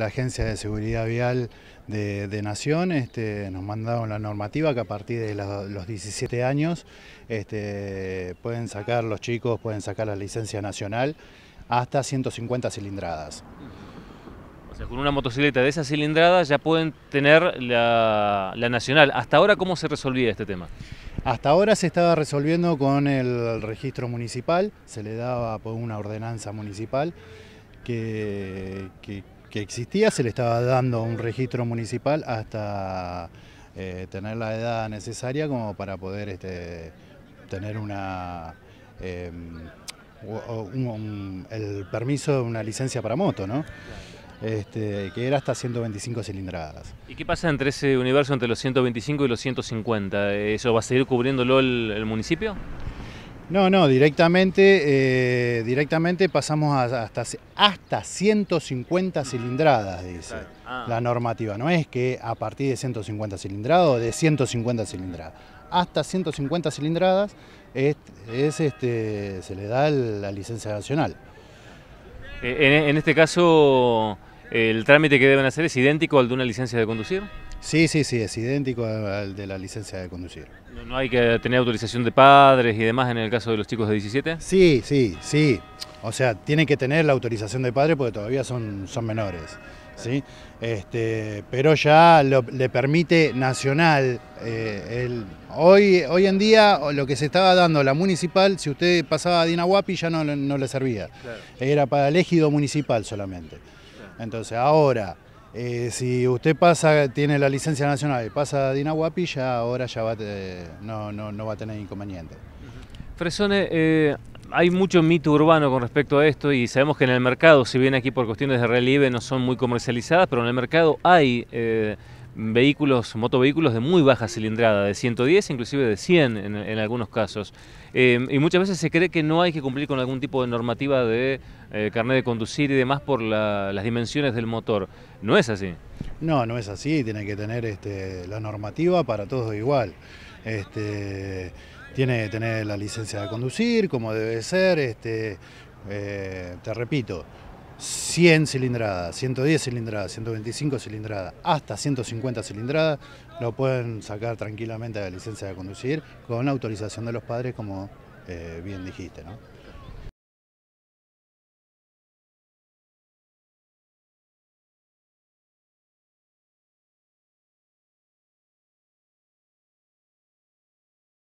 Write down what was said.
La Agencia de Seguridad Vial de, Nación este, nos mandaron la normativa que a partir de los 17 años este, pueden sacar los chicos, pueden sacar la licencia nacional hasta 150 cilindradas. O sea, con una motocicleta de esas cilindradas ya pueden tener la, nacional. ¿Hasta ahora cómo se resolvía este tema? Hasta ahora se estaba resolviendo con el registro municipal, se le daba por una ordenanza municipal que que existía, se le estaba dando un registro municipal hasta eh, tener la edad necesaria como para poder este, tener una, em, el permiso de una licencia para moto, ¿no? Este, que era hasta 125 cilindradas. ¿Y qué pasa entre ese universo entre los 125 y los 150? ¿Eso va a seguir cubriéndolo el municipio? No, no, directamente, eh, directamente pasamos hasta, hasta 150 cilindradas, dice ah. la normativa. No es que a partir de 150 cilindradas o de 150 cilindradas. Hasta 150 cilindradas es, este, se le da la licencia nacional. Eh, en este caso, ¿el trámite que deben hacer es idéntico al de una licencia de conducir? Sí, sí, sí, es idéntico al de la licencia de conducir. ¿No hay que tener autorización de padres y demás en el caso de los chicos de 17? Sí, sí, sí. O sea, tienen que tener la autorización de padres porque todavía son, son menores. ¿sí? Este, pero ya le permite nacional. Eh, hoy, hoy en día lo que se estaba dando la municipal, si usted pasaba a Dinahuapi ya no, le servía. Era para el ejido municipal solamente. Entonces ahora eh, si usted pasa, tiene la licencia nacional y pasa a Dinahuapi, ya ahora ya va, no, va a tener inconveniente. Fresone, eh, hay mucho mito urbano con respecto a esto y sabemos que en el mercado, si viene aquí por cuestiones de relieve no son muy comercializadas, pero en el mercado hay eh, vehículos, motovehículos de muy baja cilindrada, de 110, inclusive de 100 en, algunos casos. Eh, y muchas veces se cree que no hay que cumplir con algún tipo de normativa de eh, carnet de conducir y demás por las dimensiones del motor. ¿No es así? No, no es así. Tiene que tener este, la normativa para todos igual. Este, tiene que tener la licencia de conducir como debe ser. Este, eh, te repito, 100 cilindradas, 110 cilindradas, 125 cilindradas, hasta 150 cilindradas, lo pueden sacar tranquilamente de la licencia de conducir con autorización de los padres, como eh, bien dijiste.